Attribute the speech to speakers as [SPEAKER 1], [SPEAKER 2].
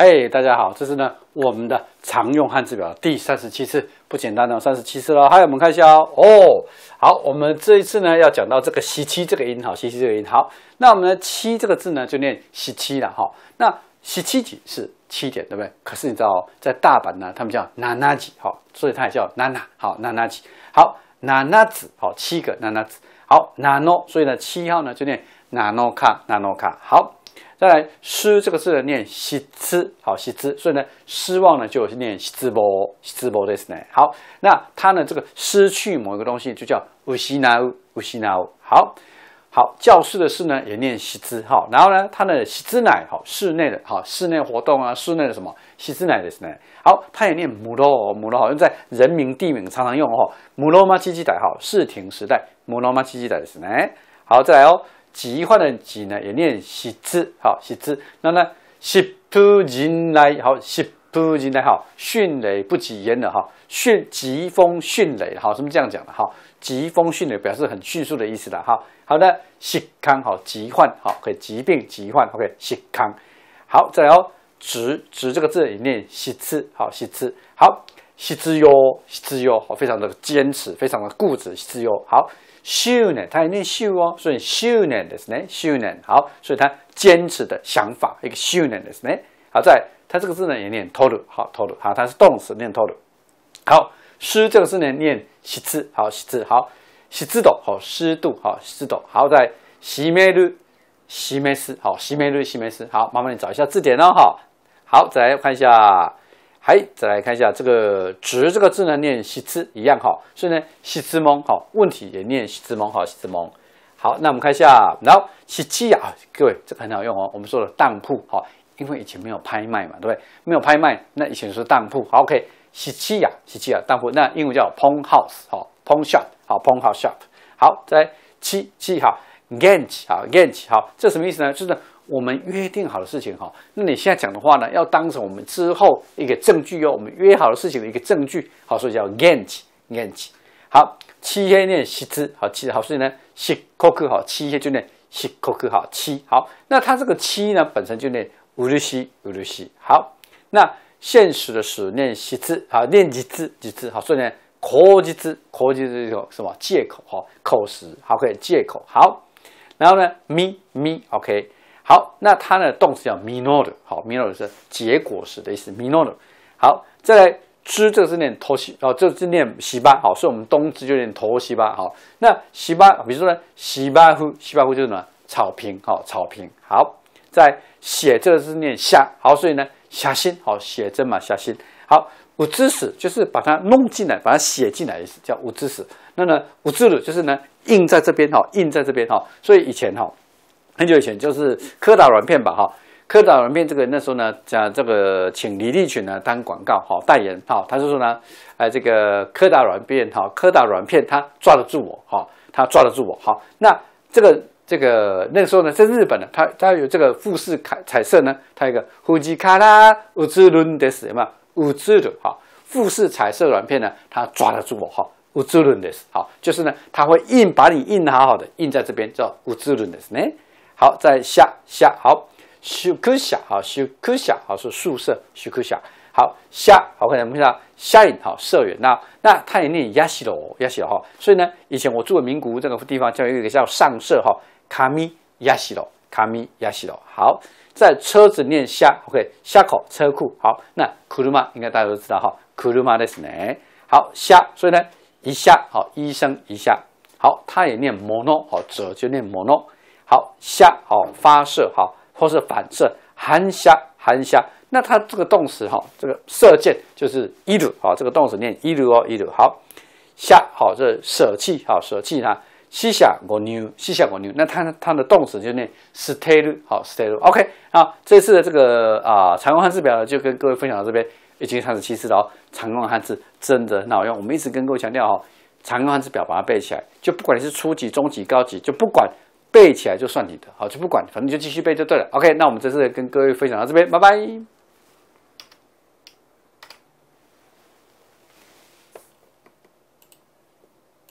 [SPEAKER 1] 哎，大家好，这是呢我们的常用汉字表第三十七次，不简单的三十七次了。嗨，我们看一下哦。哦，好，我们这一次呢要讲到这个“七七”这个音，好，“七七”这个音，好。那我们的“七”这个字呢就念“七七”了，哈。那“七七几”是七点，对不对？可是你知道，在大阪呢，他们叫“娜娜几”好，所以它也叫“娜娜”，好，“娜娜几”好，“娜娜子”好，七个“娜娜子”好，“娜诺”，所以呢，“七号”呢就念“娜诺卡”，“娜诺卡”，好。再来，失这个字呢，念西兹，好西兹，所以呢，失望呢就念西兹波，西兹波ですね。好，那它呢这个失去某一个东西就叫乌西纳乌，乌西纳乌。好好，教室的室呢也念西兹，好，然后呢，它的西兹乃，好室内的，好室内活动啊，室内的什么西兹奶的意思呢？好，它也念姆罗，姆罗好像在人名、地名常常用哦，姆罗马七七代，好世亭时代，姆罗马基基代的意思呢？好，再来哦。疾患的疾呢，也念疾字，好，疾字。那呢，疾步进来，好，疾步进来，好，迅雷不及掩耳，哈，迅，疾风迅雷，好，是不是这样讲的？哈，疾风迅雷表示很迅速的意思的哈。好的，疾康，好，疾患，好，可以疾病疾患，OK，疾康。好，再来哦，直直这个字也念疾字，好，疾字，好。习字哟，习字哟，好，非常的坚持，非常的固执，习字哟。好，修呢，它也念修哦，所以修呢的是呢，修呢，好，所以它坚持的想法，一个修呢的是呢。好，在它这个字呢也念透露，好，透露，好，它是动词，念透露。好，湿这个字呢念湿字，好，湿字，好，湿字度，好，湿度，好，湿度。好在西梅露，西梅斯，好，西梅露，西梅斯。好，麻烦你找一下字典哦，哈。好，再看一下。还再来看一下这个“直”这个字呢，念“西兹”一样哈，所以呢“西兹蒙”哈，问题也念“西兹蒙”哈，“西兹蒙”。好，那我们看一下，然后“西基亚”各位这很好用哦。我们说的当铺哈，因为以前没有拍卖嘛，对不对？没有拍卖，那以前是当铺，OK，“ 西基亚”“西基亚”当铺，那英文叫 pawn house 哈，pawn shop 好 p a w n house shop。好，来“七七哈 g a n g e 哈 g a n g e 好，这什么意思呢？就是。我们约定好的事情哈，那你现在讲的话呢，要当成我们之后一个证据哟。我们约好的事情的一个证据，好，所以叫 gente g e n t 好，七页念七字，好七好，所以呢，七 c o 好七页就念七 c o 好七，好。那它这个七呢，本身就念乌日西乌日西，好。那现实的是念七字，好念几次几次，好，所以呢，口几次口几次这个什么借口哈口实，好可以借口好。然后呢，咪咪，OK。好，那它呢？动词叫 m i n o r 好 m i n o r 是结果时的意思。m i n o r 好，再来知这个是念托西哦，这个是念西巴，好，以我们东知就念托西巴，好。那西巴，比如说呢，西巴湖，西巴湖就是什么草坪，好，草坪。好，再写这个字念夏，好，所以呢，写心，好，写字嘛，写心。好，五知识就是把它弄进来，把它写进来，意思叫五知识。那呢，五知的，就是呢，印在这边，哈，印在这边，哈。所以以前，哈。很久以前就是柯达软片吧，哈，柯达软片这个那时候呢，讲这个请李立群呢当广告哈代言，哈，他就说呢，哎，这个柯达软片，哈，柯达软片，他抓得住我，哈，他抓得住我，好，那这个这个那时候呢，在日本呢，它它有这个富士彩彩色呢，它有个乌兹卡拉乌兹伦的什么乌兹的，哈，富士彩色软片呢，它抓得住我，哈，乌兹伦的，斯，好，就是呢，它会印把你印好好的，印在这边叫乌兹伦的斯，哎。好，在下下好修 h 下好修 h 下好是宿舍修 h 下好下好，OK，我们看到下影好社员那那他也念 yasiro，yasiro 哈，所以呢，以前我住的名古屋这个地方叫一个叫上社哈，kami yasiro，kami yasiro 好，在车子念下 o k 下口车库好，那 kuruma 应该大家都知道哈，kuruma 的好，下，所以呢一下好医生一下好，他也念 mono，好者就念 mono。好，下好发射好，或是反射，含下含下。那它这个动词哈，这个射箭就是一路好，这个动词念一路哦，一路好，下好，这舍弃好，舍弃它。西下我牛，西下我牛。那它它的动词就念 s 斯忒鲁好，s 斯忒鲁。OK，好，这次的这个啊常用汉字表呢，就跟各位分享到这边，已经三十七次了哦。常用汉字真的很好用，我们一直跟各位强调哦，常用汉字表把它背起来，就不管你是初级、中级、高级，就不管。背起来就算你的，好就不管，反正就继续背就对了。OK，那我们这次跟各位分享到这边，拜拜。